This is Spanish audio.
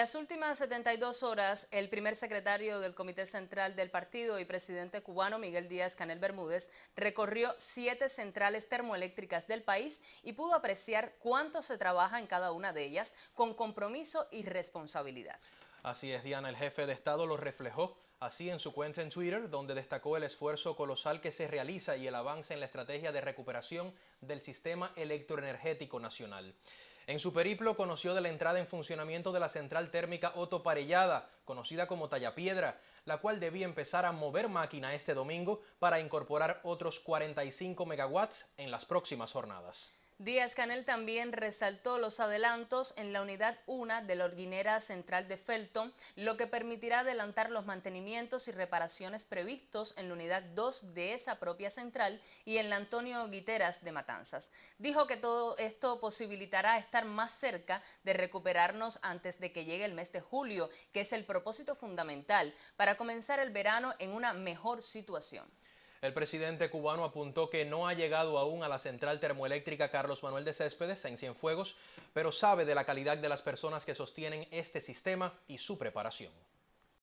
Las últimas 72 horas, el primer secretario del Comité Central del Partido y presidente cubano, Miguel Díaz Canel Bermúdez, recorrió siete centrales termoeléctricas del país y pudo apreciar cuánto se trabaja en cada una de ellas con compromiso y responsabilidad. Así es, Diana, el jefe de Estado lo reflejó así en su cuenta en Twitter, donde destacó el esfuerzo colosal que se realiza y el avance en la estrategia de recuperación del sistema electroenergético nacional. En su periplo conoció de la entrada en funcionamiento de la central térmica Otto conocida como Tallapiedra, la cual debía empezar a mover máquina este domingo para incorporar otros 45 megawatts en las próximas jornadas. Díaz Canel también resaltó los adelantos en la unidad 1 de la orguinera central de Felton, lo que permitirá adelantar los mantenimientos y reparaciones previstos en la unidad 2 de esa propia central y en la Antonio Guiteras de Matanzas. Dijo que todo esto posibilitará estar más cerca de recuperarnos antes de que llegue el mes de julio, que es el propósito fundamental para comenzar el verano en una mejor situación. El presidente cubano apuntó que no ha llegado aún a la central termoeléctrica Carlos Manuel de Céspedes en Cienfuegos, pero sabe de la calidad de las personas que sostienen este sistema y su preparación.